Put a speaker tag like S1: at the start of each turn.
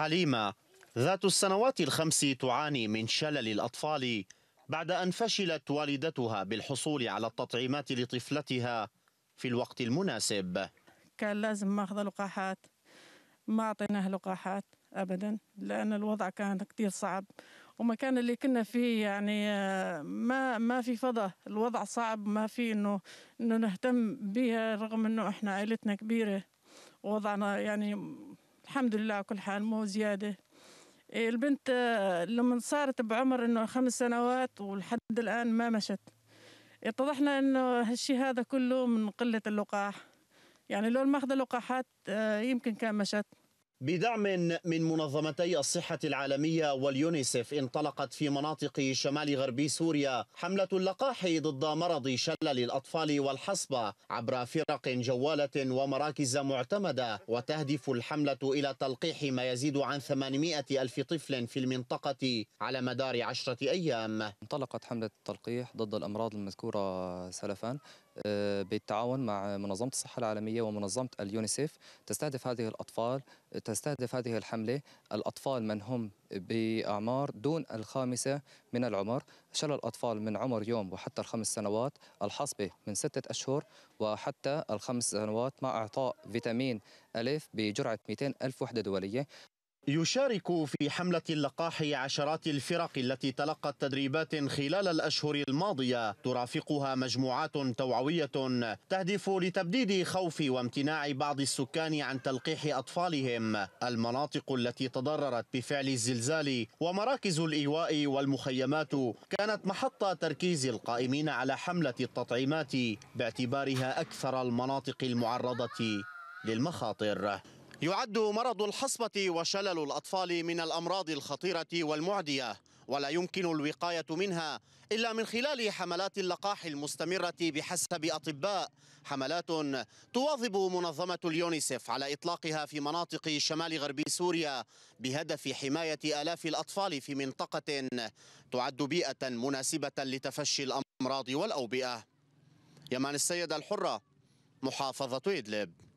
S1: حليمة ذات السنوات الخمس تعاني من شلل الأطفال بعد أن فشلت والدتها بالحصول على التطعيمات لطفلتها في الوقت المناسب
S2: كان لازم ماخذ لقاحات ما أعطيناه لقاحات أبدا لأن الوضع كان كثير صعب ومكان اللي كنا فيه يعني آه، ما ما في فضة الوضع صعب ما في إنه إنه نهتم بها رغم إنه إحنا عائلتنا كبيرة وضعنا يعني الحمد لله كل حال مو زيادة إيه، البنت آه، لما صارت بعمر انه خمس سنوات ولحد الان ما مشت اتضحنا انه هالشي هذا كله من قلة اللقاح يعني لو ماخذة لقاحات آه، يمكن كان مشت
S1: بدعم من منظمتي الصحة العالمية واليونيسف انطلقت في مناطق شمال غربي سوريا حملة اللقاح ضد مرض شلل الأطفال والحصبة عبر فرق جوالة ومراكز معتمدة وتهدف الحملة إلى تلقيح ما يزيد عن 800 ألف طفل في المنطقة على مدار عشرة أيام انطلقت حملة التلقيح ضد الأمراض المذكورة سلفا آه،
S3: بالتعاون مع منظمة الصحة العالمية ومنظمة اليونيسيف تستهدف هذه الأطفال تستهدف هذه الحملة الأطفال من هم بأعمار دون الخامسة من العمر شل الأطفال من عمر يوم وحتى الخمس سنوات الحصبة من ستة أشهر وحتى الخمس سنوات مع إعطاء فيتامين ألف بجرعة 200 ألف وحدة
S1: دولية يشارك في حملة اللقاح عشرات الفرق التي تلقت تدريبات خلال الأشهر الماضية ترافقها مجموعات توعوية تهدف لتبديد خوف وامتناع بعض السكان عن تلقيح أطفالهم المناطق التي تضررت بفعل الزلزال ومراكز الإيواء والمخيمات كانت محط تركيز القائمين على حملة التطعيمات باعتبارها أكثر المناطق المعرضة للمخاطر يعد مرض الحصبة وشلل الأطفال من الأمراض الخطيرة والمعدية ولا يمكن الوقاية منها إلا من خلال حملات اللقاح المستمرة بحسب أطباء حملات تواظب منظمة اليونيسف على إطلاقها في مناطق شمال غربي سوريا بهدف حماية آلاف الأطفال في منطقة تعد بيئة مناسبة لتفشي الأمراض والأوبئة يمان السيدة الحرة محافظة إدلب